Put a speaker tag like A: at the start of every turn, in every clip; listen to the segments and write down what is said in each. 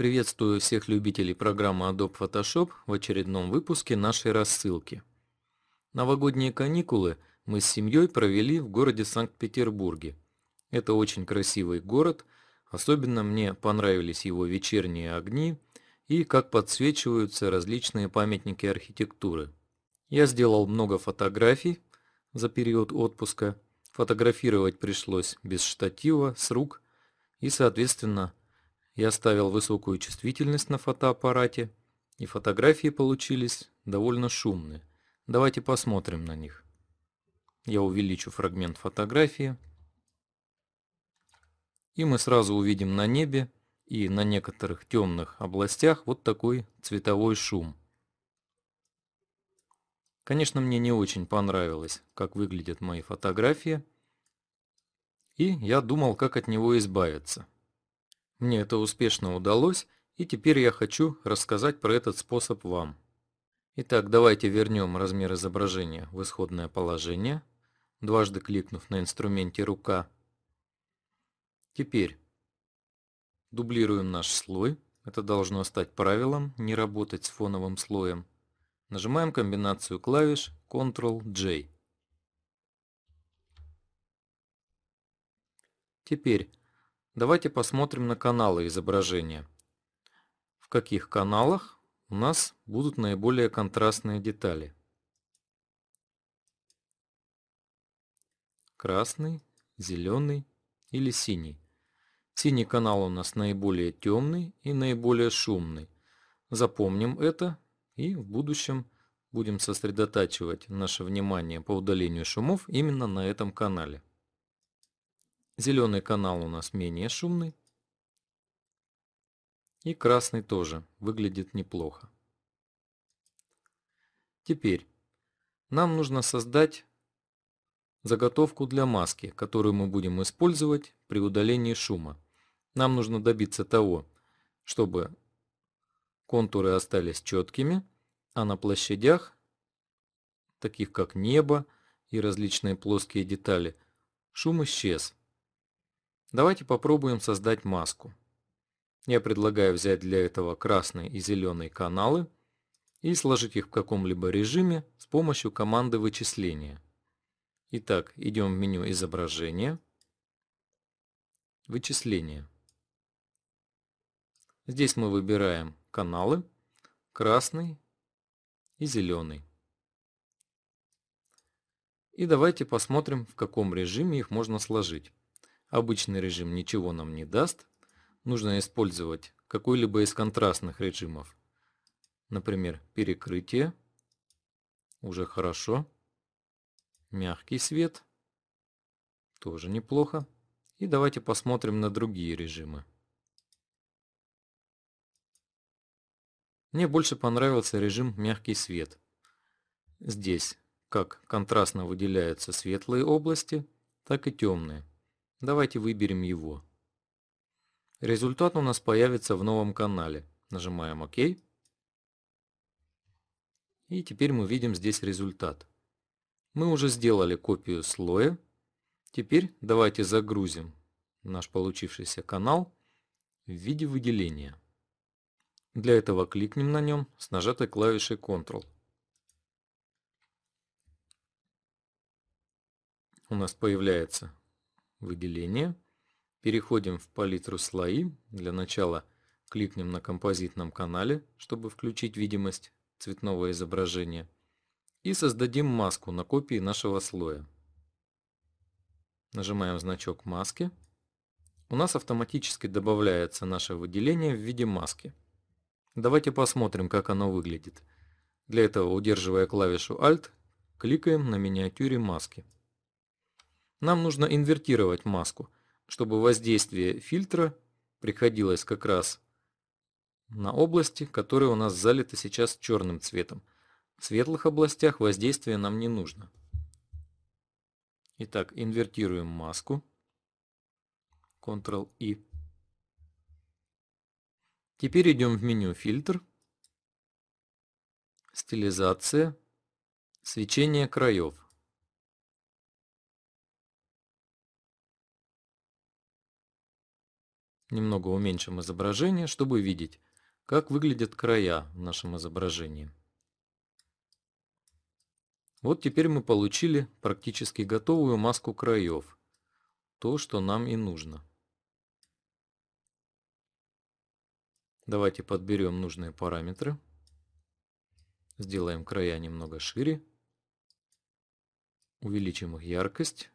A: Приветствую всех любителей программы Adobe Photoshop в очередном выпуске нашей рассылки. Новогодние каникулы мы с семьей провели в городе Санкт-Петербурге. Это очень красивый город, особенно мне понравились его вечерние огни и как подсвечиваются различные памятники архитектуры. Я сделал много фотографий за период отпуска. Фотографировать пришлось без штатива, с рук и, соответственно, я ставил высокую чувствительность на фотоаппарате, и фотографии получились довольно шумные. Давайте посмотрим на них. Я увеличу фрагмент фотографии. И мы сразу увидим на небе и на некоторых темных областях вот такой цветовой шум. Конечно, мне не очень понравилось, как выглядят мои фотографии, и я думал, как от него избавиться. Мне это успешно удалось, и теперь я хочу рассказать про этот способ вам. Итак, давайте вернем размер изображения в исходное положение, дважды кликнув на инструменте «Рука». Теперь дублируем наш слой. Это должно стать правилом, не работать с фоновым слоем. Нажимаем комбинацию клавиш Ctrl-J. Теперь Давайте посмотрим на каналы изображения. В каких каналах у нас будут наиболее контрастные детали. Красный, зеленый или синий. Синий канал у нас наиболее темный и наиболее шумный. Запомним это и в будущем будем сосредотачивать наше внимание по удалению шумов именно на этом канале. Зеленый канал у нас менее шумный. И красный тоже выглядит неплохо. Теперь нам нужно создать заготовку для маски, которую мы будем использовать при удалении шума. Нам нужно добиться того, чтобы контуры остались четкими, а на площадях, таких как небо и различные плоские детали, шум исчез. Давайте попробуем создать маску. Я предлагаю взять для этого красный и зеленый каналы и сложить их в каком-либо режиме с помощью команды вычисления. Итак, идем в меню изображения, вычисление. Здесь мы выбираем каналы, красный и зеленый. И давайте посмотрим, в каком режиме их можно сложить. Обычный режим ничего нам не даст. Нужно использовать какой-либо из контрастных режимов. Например, перекрытие. Уже хорошо. Мягкий свет. Тоже неплохо. И давайте посмотрим на другие режимы. Мне больше понравился режим мягкий свет. Здесь как контрастно выделяются светлые области, так и темные. Давайте выберем его. Результат у нас появится в новом канале. Нажимаем ОК. И теперь мы видим здесь результат. Мы уже сделали копию слоя. Теперь давайте загрузим наш получившийся канал в виде выделения. Для этого кликнем на нем с нажатой клавишей Ctrl. У нас появляется выделение. Переходим в палитру слои. Для начала кликнем на композитном канале, чтобы включить видимость цветного изображения. И создадим маску на копии нашего слоя. Нажимаем значок маски. У нас автоматически добавляется наше выделение в виде маски. Давайте посмотрим, как оно выглядит. Для этого, удерживая клавишу Alt, кликаем на миниатюре маски. Нам нужно инвертировать маску, чтобы воздействие фильтра приходилось как раз на области, которые у нас залиты сейчас черным цветом. В светлых областях воздействие нам не нужно. Итак, инвертируем маску. Ctrl-I. Теперь идем в меню «Фильтр», «Стилизация», «Свечение краев». Немного уменьшим изображение, чтобы видеть, как выглядят края в нашем изображении. Вот теперь мы получили практически готовую маску краев. То, что нам и нужно. Давайте подберем нужные параметры. Сделаем края немного шире. Увеличим их яркость.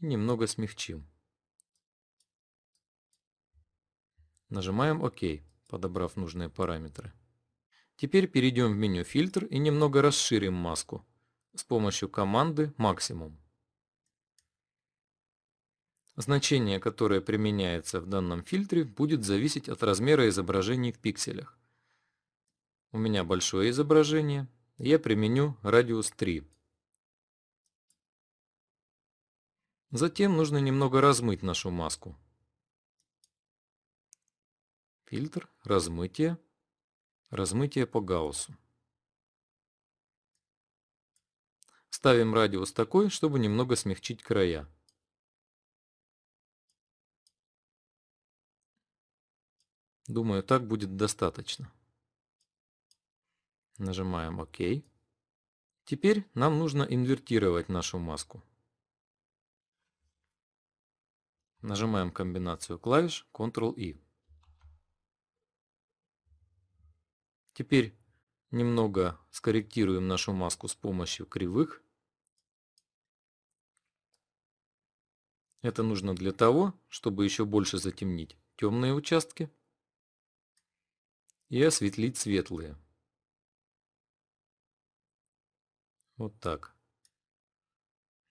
A: немного смягчим. Нажимаем ОК, подобрав нужные параметры. Теперь перейдем в меню «Фильтр» и немного расширим маску с помощью команды «Максимум». Значение, которое применяется в данном фильтре, будет зависеть от размера изображений в пикселях. У меня большое изображение, я применю радиус 3. Затем нужно немного размыть нашу маску, Фильтр, размытие, размытие по гауссу. Ставим радиус такой, чтобы немного смягчить края. Думаю, так будет достаточно. Нажимаем ОК. Теперь нам нужно инвертировать нашу маску. Нажимаем комбинацию клавиш Ctrl-I. Теперь немного скорректируем нашу маску с помощью кривых. Это нужно для того, чтобы еще больше затемнить темные участки и осветлить светлые. Вот так.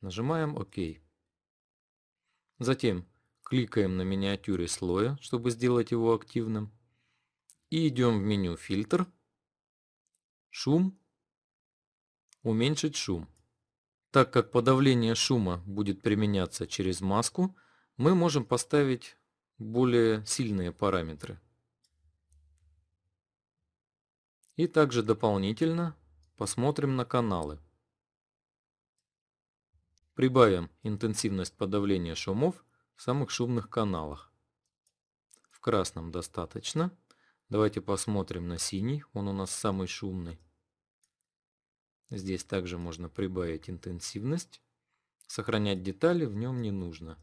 A: Нажимаем ОК. Затем кликаем на миниатюре слоя, чтобы сделать его активным и идем в меню «Фильтр», «Шум», «Уменьшить шум». Так как подавление шума будет применяться через маску, мы можем поставить более сильные параметры. И также дополнительно посмотрим на каналы. Прибавим интенсивность подавления шумов в самых шумных каналах. В красном достаточно. Давайте посмотрим на синий, он у нас самый шумный. Здесь также можно прибавить интенсивность. Сохранять детали в нем не нужно.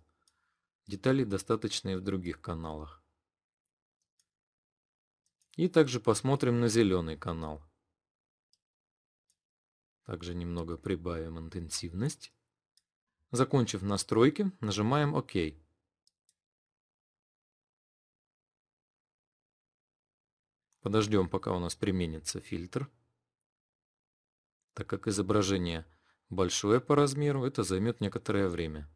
A: Деталей достаточно и в других каналах. И также посмотрим на зеленый канал. Также немного прибавим интенсивность. Закончив настройки, нажимаем ОК. Подождем, пока у нас применится фильтр. Так как изображение большое по размеру, это займет некоторое время.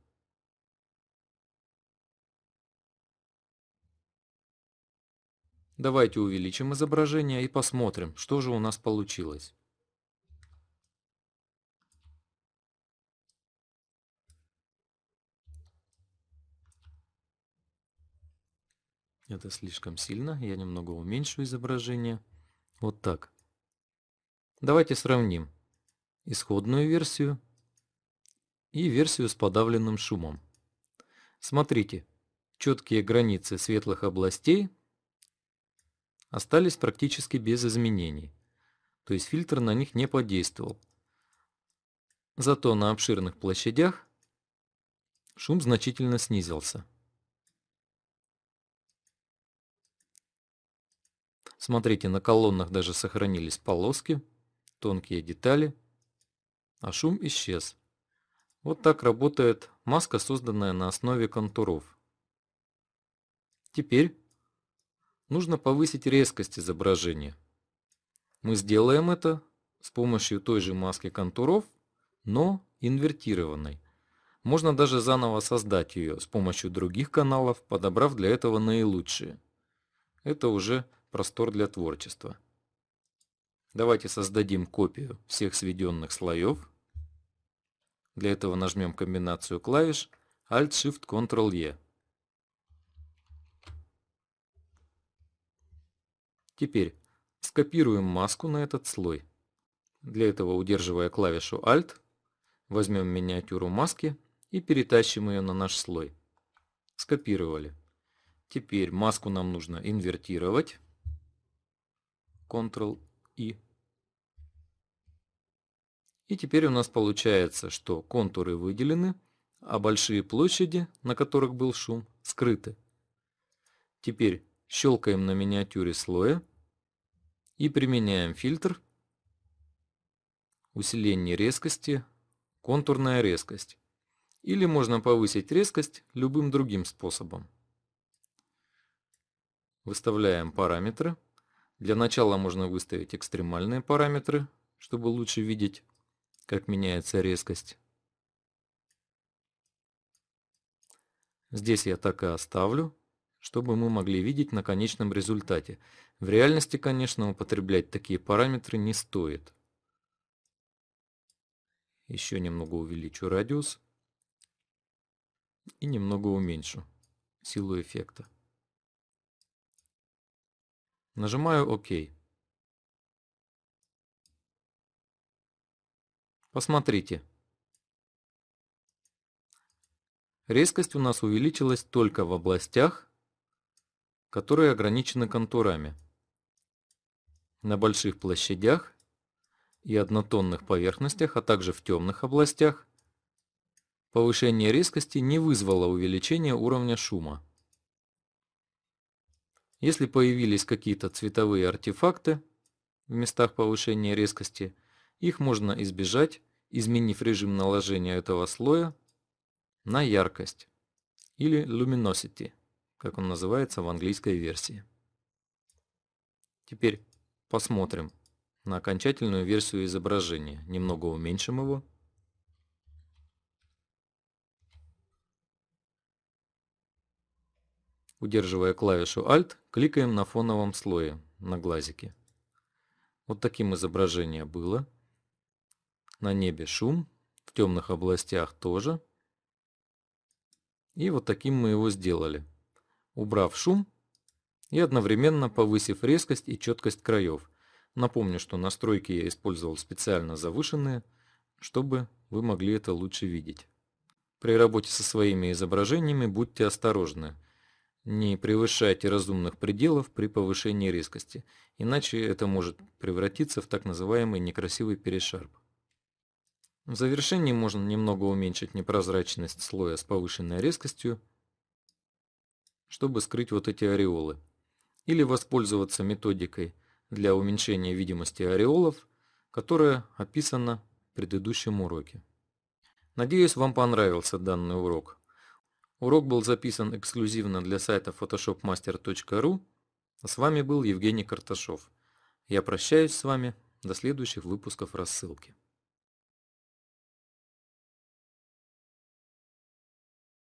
A: Давайте увеличим изображение и посмотрим, что же у нас получилось. Это слишком сильно, я немного уменьшу изображение. Вот так. Давайте сравним исходную версию и версию с подавленным шумом. Смотрите, четкие границы светлых областей остались практически без изменений, то есть фильтр на них не подействовал. Зато на обширных площадях шум значительно снизился. Смотрите, на колоннах даже сохранились полоски, тонкие детали, а шум исчез. Вот так работает маска, созданная на основе контуров. Теперь нужно повысить резкость изображения. Мы сделаем это с помощью той же маски контуров, но инвертированной. Можно даже заново создать ее с помощью других каналов, подобрав для этого наилучшие. Это уже простор для творчества. Давайте создадим копию всех сведенных слоев. Для этого нажмем комбинацию клавиш Alt-Shift-Ctrl-E. Теперь скопируем маску на этот слой. Для этого, удерживая клавишу Alt, возьмем миниатюру маски и перетащим ее на наш слой. Скопировали. Теперь маску нам нужно инвертировать. Ctrl-I. И теперь у нас получается, что контуры выделены, а большие площади, на которых был шум, скрыты. Теперь щелкаем на миниатюре слоя и применяем фильтр усиление резкости, контурная резкость. Или можно повысить резкость любым другим способом. Выставляем параметры. Для начала можно выставить экстремальные параметры, чтобы лучше видеть, как меняется резкость. Здесь я так и оставлю, чтобы мы могли видеть на конечном результате. В реальности, конечно, употреблять такие параметры не стоит. Еще немного увеличу радиус и немного уменьшу силу эффекта. Нажимаю ОК. Посмотрите. Резкость у нас увеличилась только в областях, которые ограничены контурами. На больших площадях и однотонных поверхностях, а также в темных областях повышение резкости не вызвало увеличения уровня шума. Если появились какие-то цветовые артефакты в местах повышения резкости, их можно избежать, изменив режим наложения этого слоя на яркость или luminosity, как он называется в английской версии. Теперь посмотрим на окончательную версию изображения. Немного уменьшим его. Удерживая клавишу Alt, кликаем на фоновом слое, на глазике. Вот таким изображение было. На небе шум, в темных областях тоже. И вот таким мы его сделали. Убрав шум и одновременно повысив резкость и четкость краев. Напомню, что настройки я использовал специально завышенные, чтобы вы могли это лучше видеть. При работе со своими изображениями будьте осторожны. Не превышайте разумных пределов при повышении резкости, иначе это может превратиться в так называемый некрасивый перешарп. В завершении можно немного уменьшить непрозрачность слоя с повышенной резкостью, чтобы скрыть вот эти ореолы. Или воспользоваться методикой для уменьшения видимости ореолов, которая описана в предыдущем уроке. Надеюсь, вам понравился данный урок. Урок был записан эксклюзивно для сайта photoshopmaster.ru. С вами был Евгений Карташов. Я прощаюсь с вами. До следующих выпусков рассылки.